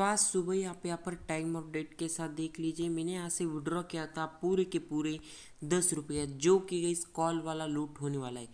तो आज सुबह यहाँ पे यहाँ पर टाइम ऑफ डेट के साथ देख लीजिए मैंने यहाँ से विड्रॉ किया था पूरे के पूरे दस रुपये जो कि इस कॉल वाला लूट होने वाला है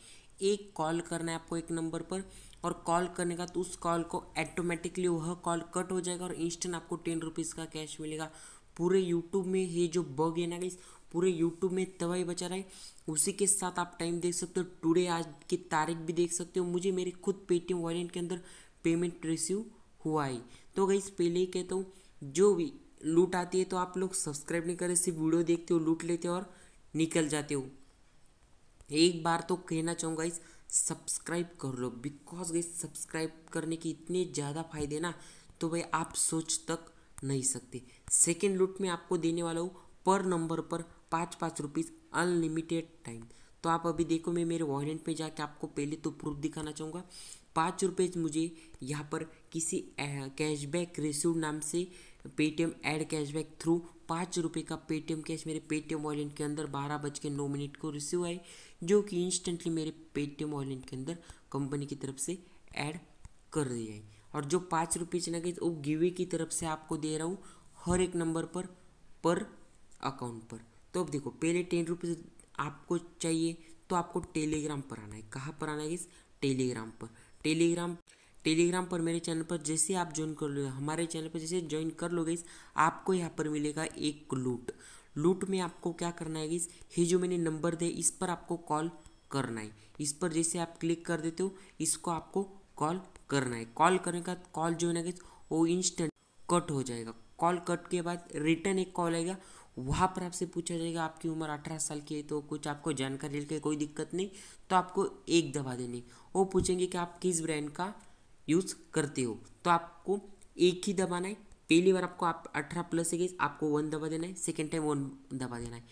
एक कॉल करना है आपको एक नंबर पर और कॉल करने का तो उस कॉल को ऐटोमेटिकली वह कॉल कट हो जाएगा और इंस्टेंट आपको टेन रुपीज़ का कैश मिलेगा पूरे यूट्यूब में ये जो बग है ना गई पूरे यूट्यूब में तबाही बचा रहा है उसी के साथ आप टाइम देख सकते हो टुडे आज की तारीख भी देख सकते हो मुझे मेरे खुद पेटीएम वॉलेट के अंदर पेमेंट रिसीव हुआ ही तो गई पहले ही कहता हूँ जो भी लूट आती है तो आप लोग सब्सक्राइब नहीं करें सिर्फ वीडियो देखते हो लूट लेते हो और निकल जाते हो एक बार तो कहना चाहूँगा इस सब्सक्राइब कर लो बिकॉज गई सब्सक्राइब करने के इतने ज़्यादा फायदे ना तो भाई आप सोच तक नहीं सकते सेकेंड लूट में आपको देने वाला हूँ पर नंबर पर पाँच पाँच रुपीज़ अनलिमिटेड टाइम तो आप अभी देखो मैं मेरे वॉलेट में जाके आपको पहले तो प्रूफ दिखाना चाहूँगा पाँच रुपये मुझे यहाँ पर किसी कैशबैक रिसीव नाम से पेटीएम ऐड कैशबैक थ्रू पाँच रुपये का पेटीएम कैश मेरे पेटीएम वॉलेट के अंदर बारह बज के नौ मिनट को रिसीव आए जो कि इंस्टेंटली मेरे पेटीएम वॉलेट के अंदर कंपनी की तरफ से ऐड कर दी जाए और जो पाँच रुपये चला गए वो गिवे की तरफ से आपको दे रहा हूँ हर एक नंबर पर पर अकाउंट पर तो अब देखो पहले टेन रुपीज़ आपको चाहिए तो आपको टेलीग्राम पर आना है कहाँ पर आना है इस टेलीग्राम पर टेलीग्राम टेलीग्राम पर मेरे चैनल पर जैसे आप ज्वाइन कर लोगे हमारे चैनल पर जैसे ज्वाइन कर लोगे आपको यहाँ पर मिलेगा एक लूट लूट में आपको क्या करना है गीस ये जो मैंने नंबर दे इस पर आपको कॉल करना है इस पर जैसे आप क्लिक कर देते हो इसको आपको कॉल करना है कॉल करने का कॉल जो है ना वो इंस्टेंट कट हो जाएगा कॉल कट के बाद रिटर्न एक कॉल आएगा वहाँ पर आपसे पूछा जाएगा आपकी उम्र अठारह साल की है तो कुछ आपको जानकारी लेकर कोई दिक्कत नहीं तो आपको एक दवा देनी वो पूछेंगे कि आप किस ब्रांड का यूज़ करते हो तो आपको एक ही दबाना है पहली बार आपको आप अठारह प्लस है आपको वन दबा देना है सेकेंड टाइम वन दबा देना है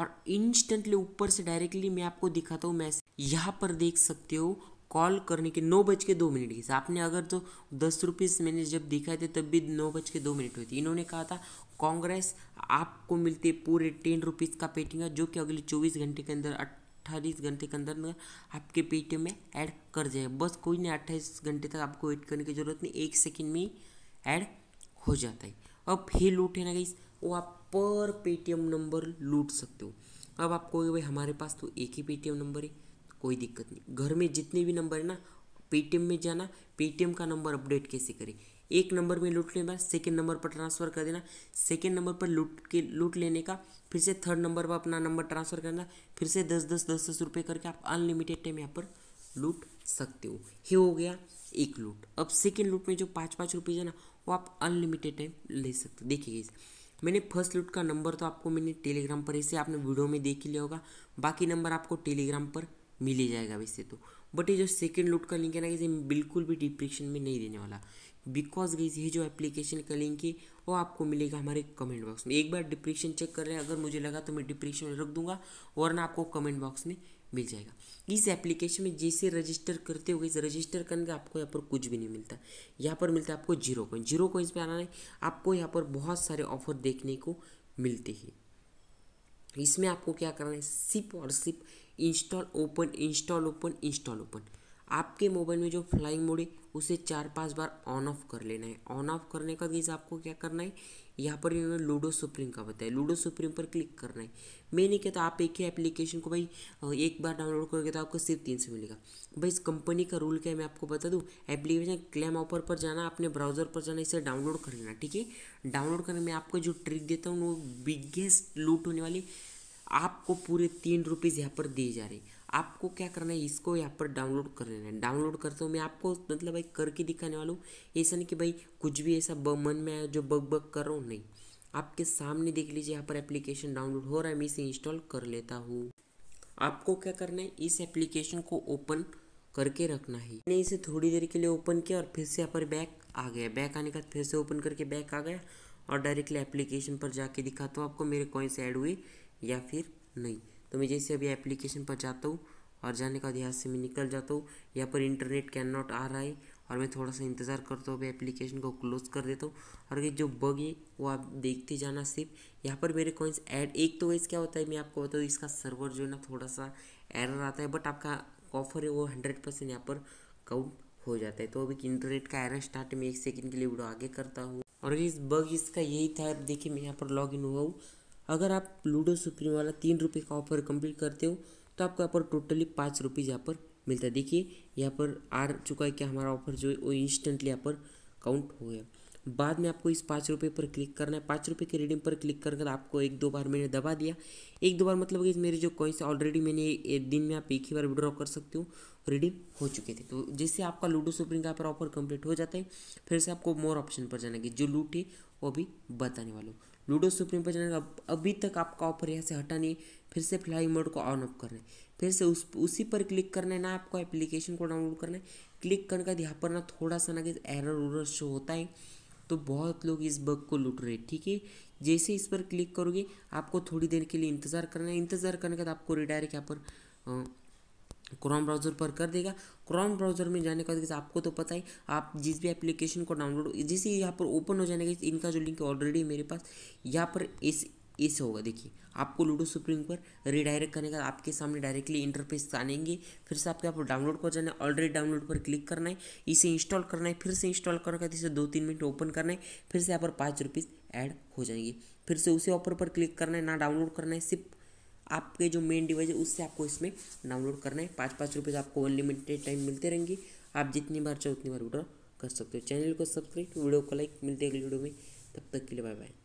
और इंस्टेंटली ऊपर से डायरेक्टली मैं आपको दिखाता हूँ मैसेज यहाँ पर देख सकते हो कॉल करने के नौ बज के दो मिनट की आपने अगर तो दस रुपीज़ मैंने जब दिखाए थे तब भी नौ बज के दो मिनट हुए थे इन्होंने कहा था कांग्रेस आपको मिलते पूरे टेन रुपीज़ का पेटीएम जो कि अगले चौबीस घंटे के अंदर अट्ठाईस घंटे के अंदर आपके पेटीएम में ऐड कर जाए बस कोई नहीं अट्ठाईस घंटे तक आपको वेट करने की ज़रूरत नहीं एक सेकेंड में ही ऐड हो जाता है अब फिर लूट है ना गई वो आप पर पेटीएम नंबर लूट सकते हो अब आपको भाई हमारे पास तो एक ही पेटीएम नंबर है कोई दिक्कत नहीं घर में जितने भी नंबर है ना पेटीएम में जाना पेटीएम का नंबर अपडेट कैसे करें एक नंबर में लूट लेना सेकेंड नंबर पर ट्रांसफ़र कर देना सेकेंड नंबर पर लूट के लूट लेने का फिर से थर्ड नंबर पर अपना नंबर ट्रांसफ़र करना फिर से दस दस दस दस रुपये करके आप अनलिमिटेड टाइम यहाँ पर लूट सकते हो ये हो गया एक लूट अब सेकेंड लूट में जो पाँच पाँच रुपये है ना वो आप अनलिमिटेड टाइम ले सकते हो देखिए मैंने फर्स्ट लूट का नंबर तो आपको मैंने टेलीग्राम पर इसे आपने वीडियो में देख ही लिया होगा बाकी नंबर आपको टेलीग्राम पर मिल ही जाएगा वैसे तो बट ये जो सेकेंड लूट का लिंक है ना इसे बिल्कुल भी डिप्रेशन में नहीं देने वाला बिकॉज गई ये जो एप्लीकेशन का लिंक है वो आपको मिलेगा हमारे कमेंट बॉक्स में एक बार डिप्रेशन चेक कर रहे हैं अगर मुझे लगा तो मैं डिप्रेशन में रख दूंगा वरना आपको कमेंट बॉक्स में मिल जाएगा इस एप्लीकेशन में जैसे रजिस्टर करते हो इसे रजिस्टर करने का आपको यहाँ पर कुछ भी नहीं मिलता यहाँ पर मिलता है आपको जीरो कॉइन जीरो कॉइन्स में आना है आपको यहाँ पर बहुत सारे ऑफर देखने को मिलते हैं इसमें आपको क्या करना है सिप और सिप install open install open install open आपके मोबाइल में जो फ्लाइंग मोड है उसे चार पांच बार ऑन ऑफ कर लेना है ऑन ऑफ करने का गीज आपको क्या करना है यहाँ पर इन्होंने लूडो सुप्रीम का बताया लूडो सुप्रीम पर क्लिक करना है मैं नहीं कहता आप एक ही एप्लीकेशन को भाई एक बार डाउनलोड करोगे तो आपको सिर्फ तीन सौ मिलेगा भाई इस कंपनी का रूल क्या है मैं आपको बता दूँ एप्लीकेशन क्लेम ऑफर पर जाना अपने ब्राउजर पर जाना इसे डाउनलोड कर लेना ठीक है डाउनलोड करने में आपको जो ट्रिक देता हूँ वो बिगेस्ट लूट होने वाली आपको पूरे तीन रुपीज़ यहाँ पर दिए जा रहे आपको क्या करना है इसको यहाँ पर डाउनलोड कर लेना है डाउनलोड करते हुए मैं आपको मतलब भाई करके दिखाने वाला हूँ ऐसा नहीं कि भाई कुछ भी ऐसा मन में आया जो बग बग कर रहा हूँ नहीं आपके सामने देख लीजिए यहाँ पर एप्लीकेशन डाउनलोड हो रहा है मैं इसे इंस्टॉल कर लेता हूँ आपको क्या करना है इस एप्लीकेशन को ओपन करके रखना है मैंने इसे थोड़ी देर के लिए ओपन किया और फिर से यहाँ पर बैक आ गया बैक आने के बाद फिर से ओपन करके बैक आ गया और डायरेक्टली एप्लीकेशन पर जाके दिखाता हूँ आपको मेरे कॉइन्स ऐड हुए या फिर नहीं तो मैं जैसे अभी एप्लीकेशन पर जाता हूँ और जाने का यहाँ से मैं निकल जाता हूँ यहाँ पर इंटरनेट कैन नॉट आ रहा है और मैं थोड़ा सा इंतज़ार करता हूँ अभी एप्लीकेशन को क्लोज कर देता हूँ और ये जो बग है वो आप देखते जाना सिर्फ यहाँ पर मेरे कॉइन्स ऐड एक तो वैसे क्या होता है मैं आपको बताऊँ इसका सर्वर जो है ना थोड़ा सा एरर आता है बट आपका ऑफर है वो हंड्रेड परसेंट यहाँ पर काउंट हो जाता है तो अभी इंटरनेट का एरर स्टार्ट में एक सेकेंड के लिए वीडियो आगे करता हूँ और इस बग इसका यही था देखिए मैं यहाँ पर लॉग इन हुआ हूँ अगर आप लूडो सुप्रीम वाला तीन रुपये का ऑफर कंप्लीट करते हो तो आपको यहाँ पर टोटली पाँच रुपीज़ यहाँ पर मिलता है देखिए यहाँ पर आ चुका है कि हमारा ऑफर जो है वो इंस्टेंटली यहाँ पर काउंट हो गया बाद में आपको इस पाँच रुपये पर क्लिक करना है पाँच रुपये के रिडीम पर क्लिक कर आपको एक दो बार मैंने दबा दिया एक दो बार मतलब कि मेरे जो कॉइन्स ऑलरेडी मैंने एक दिन में आप एक ही बार विड्रॉ कर सकते हो रिडीम हो चुके थे तो जिससे आपका लूडो सुप्रीम का पर ऑफर कंप्लीट हो जाता है फिर से आपको मोर ऑप्शन पर जाना है जो लूट है वो भी बताने वाला हूँ लूडो सुप्रीम पर जाना अभी तक आपका ऑफर यहाँ से नहीं फिर से फ्लाई मोड को ऑन ऑफ करना है फिर से उस उसी पर क्लिक करना है ना आपको एप्लीकेशन को डाउनलोड करना है क्लिक करने का यहाँ पर ना थोड़ा सा ना कि एरर उरर शो होता है तो बहुत लोग इस बग को लूट रहे हैं ठीक है जैसे इस पर क्लिक करोगे आपको थोड़ी देर के लिए इंतज़ार करना है इंतज़ार करने के बाद आपको रिडायरेक्ट यहाँ पर क्रोम ब्राउज़र पर कर देगा क्रोम ब्राउज़र में जाने का आपको तो पता ही आप जिस भी एप्लीकेशन को डाउनलोड जैसे यहाँ पर ओपन हो जाने के इनका जो लिंक ऑलरेडी मेरे पास यहाँ पर इस ए से होगा देखिए आपको लूडो सुप्रीम पर रिडायरेक्ट करने का आपके सामने डायरेक्टली इंटरफेस आनेंगे फिर से आपके आपको डाउनलोड कर जाना है ऑलरेडी डाउनलोड पर क्लिक करना है इसे इंस्टॉल करना है फिर से इंस्टॉल करने का इसे दो तीन मिनट ओपन करना है फिर से यहाँ पर पाँच रुपीज़ ऐड हो जाएंगे फिर से उसी ऑफर पर क्लिक करना है ना डाउनलोड करना है सिर्फ आपके जो मेन डिवाइस है उससे आपको इसमें डाउनलोड करना है पाँच पाँच रुपये आपको अनलिमिटेड टाइम मिलते रहेंगे आप जितनी बार चाहो उतनी बार विड्रॉ कर सकते हो चैनल को सब्सक्राइब वीडियो को लाइक मिलते हैं वीडियो में तब तक के लिए बाय बाय